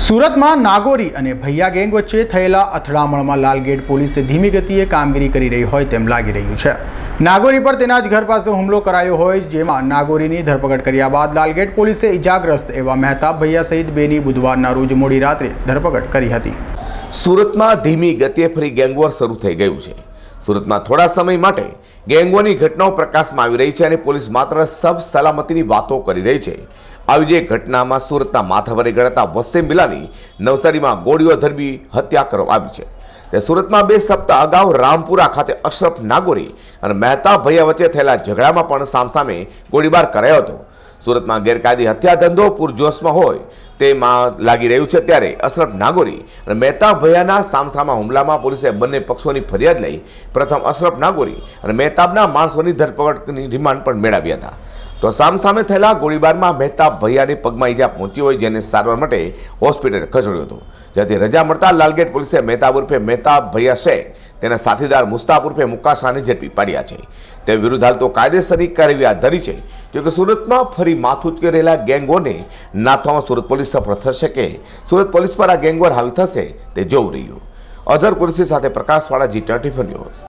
સુરતમાં નાગોરી અને ભૈયા ગેંગ વચ્ચે થયેલા અથડામણમાં લાલગેટ પોલીસે ધીમી ગતિએ કામગીરી કરી રહી હોય તેમ લાગી રહ્યું છે નાગોરી પર તેના જ ઘર પાસે હુમલો કરાયો હોય જેમાં નાગોરીની ધરપકડ કર્યા બાદ લાલગેટ પોલીસે ઇજાગ્રસ્ત એવા મહેતાબ ભૈયા સહિત બેની બુધવારના રોજ મોડી રાત્રે ધરપકડ કરી હતી સુરતમાં ધીમી ગતિએ ફરી ગેંગવોર શરૂ થઈ ગયું છે સુરતમાં થોડા સમય માટે ગેંગોની ઘટનાઓ પ્રકાશમાં આવી રહી છે અને પોલીસ માત્ર સબ સલામતીની વાતો કરી રહી છે આવી જ એક ઘટનામાં સુરતના માથાવરે ગણાતા વસીમ મિલાની નવસારીમાં ગોળીઓ ધરબી હત્યા કરવામાં આવી છે તે સુરતમાં બે સપ્તાહ અગાઉ રામપુરા ખાતે અશરફ નાગોરી અને મહેતા ભૈયા વચ્ચે થયેલા ઝઘડામાં પણ સામસામે ગોળીબાર કરાયો હતો સુરતમાં ગેરકાયદી હત્યા ધંધો પૂરજોશમાં હોય તેમાં લાગી રહ્યું છે ત્યારે અશરફ નાગોરી અને મહેતા ભૈયાના સામસામા હુમલામાં પોલીસે બંને પક્ષોની ફરિયાદ લઈ પ્રથમ અશરફ નાગોરી અને મહેતાબના માણસોની ધરપકડની રિમાન્ડ પણ મેળવ્યા હતા તો સામસામે થયેલા ગોળીબારમાં મહેતા ભૈયાને પગમાં ઈજા પહોંચી હોય જેને સારવાર માટે હોસ્પિટલ ખસેડ્યો હતો જેથી રજા મળતા લાલગેટ પોલીસે મહેતા ઉર્ફે મહેતા ભૈયા શેખ તેના સાથીદાર મુસ્તાફ ઉર્ફે મુકાશાને ઝડપી પાડ્યા છે તે વિરુદ્ધ હાલ તો કાયદેસરની કાર્યવાહી હાથ ધરી છે જો કે સુરતમાં ફરી માથુચકી રહેલા ગેંગોને નાથવામાં સુરત પોલીસ સફળ થશે કે સુરત પોલીસ પર આ ગેંગોર હાવી થશે તે જોવું રહ્યું અઝર કુરસી સાથે પ્રકાશવાળા જી ટ્વેન્ટી ન્યૂઝ